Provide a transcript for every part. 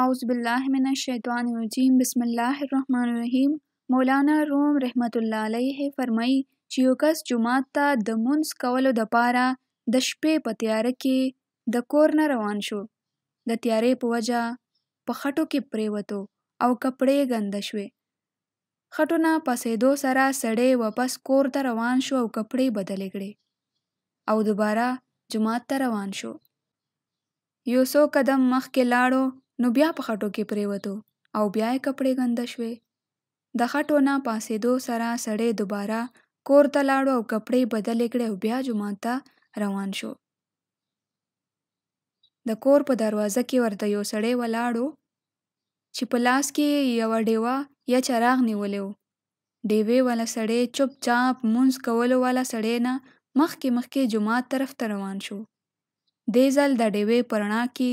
اعوذ بالله من الشیطان الرجیم بسم الله الرحمن الرحیم مولانا روم رحمت الله علیه فرمایي چې یو کس جمعات ته د مونږ کولو د پاره د شپې په تیاره کې د کور نه روان شو د تیارې په وجه په خټو کې پریوتو او کپړې ګنده شوې خټو نه پسېدو سره سړی واپس کور ته روان شو او کپړې بدلې کړې او دوباره جماعت ته روان شو یو څو قدم مخکې لاړو نو بیا په خټو کې پرېوتو او بیا یې کپړې ګنده شوې د خټو نه پاسېدو سره سړی دوباره کور ته لاړو او کپړې بدلې کړې او بیا جومات ته روان شو د کور په دروازه کې ورته یو سړی ولاړو چې په لاس کې یوه ډیوه یا چراغ نیولې و ډیوې والا سړی چپ چاپ مونځ کولو والا سړی نه مخکې مخکې جومات طرف ته روان شو دې ځل د ډیوې په رڼا کې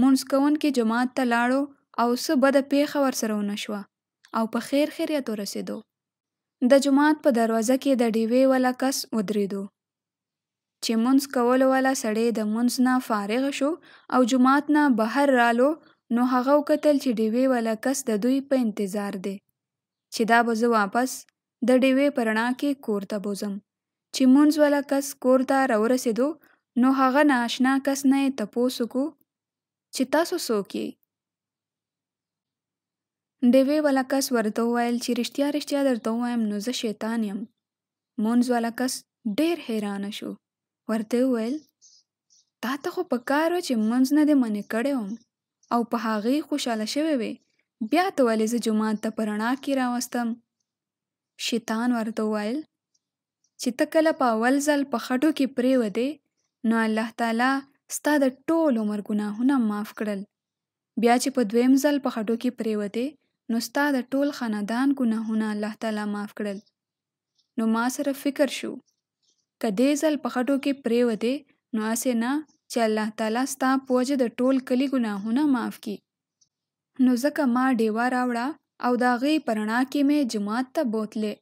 مونځ کوونکی جومات ته لاړو او څه بده پیښه ورسره ونه شوه او په خیر خیریت ورسېدو د جومات په دروازه کې د ډیوې والا کس ودرېدو چې مونځ کولو والا سړی د مونځ نه فارغ شو او جومات نه بهر رالو نو هغه وکتل چې ډیوې والا کس د دوی په انتظار دی چې دا به زه واپس د ډیوې په رڼا کې کور ته بوزم چې مونځ والا کس کور ته راورسېدو نو هغه ناشنا کس نه یې تپوس وکړو چې تاسو څوک یې د وی والا کس ورته وویل چې رښتیا رښتیا درته وایم نو زه شیطان یم مونز والا کس ډیر حیران شو ورته وویل تا ته خو پکارو چې منځ نه دې منې کړی وم او په هغې خوشحاله شوی وې بیا ته ولې زه جومات ته په رڼا کې راوستم شیطان ورته وویل چې ته کله په اول ځل په خټو کې پرېودې نو الله تعالی ستا د ټول عمر ګناهونه معاف کړل بیا چې په دویم ځل په خټو کې پریوتې نو ستا د ټول خاندان ګناهونه الله تعالی معاف کړل نو ما سره فکر شو که دې ځل په خټو کې پریوتې نو اسې نه چې الله تعالی ستا پوجه د ټول کلی ګناهونه معاف کړي نو ځکه ما ډیوه راوړه او د هغې په رڼا کې مې جماعت ته بوتلې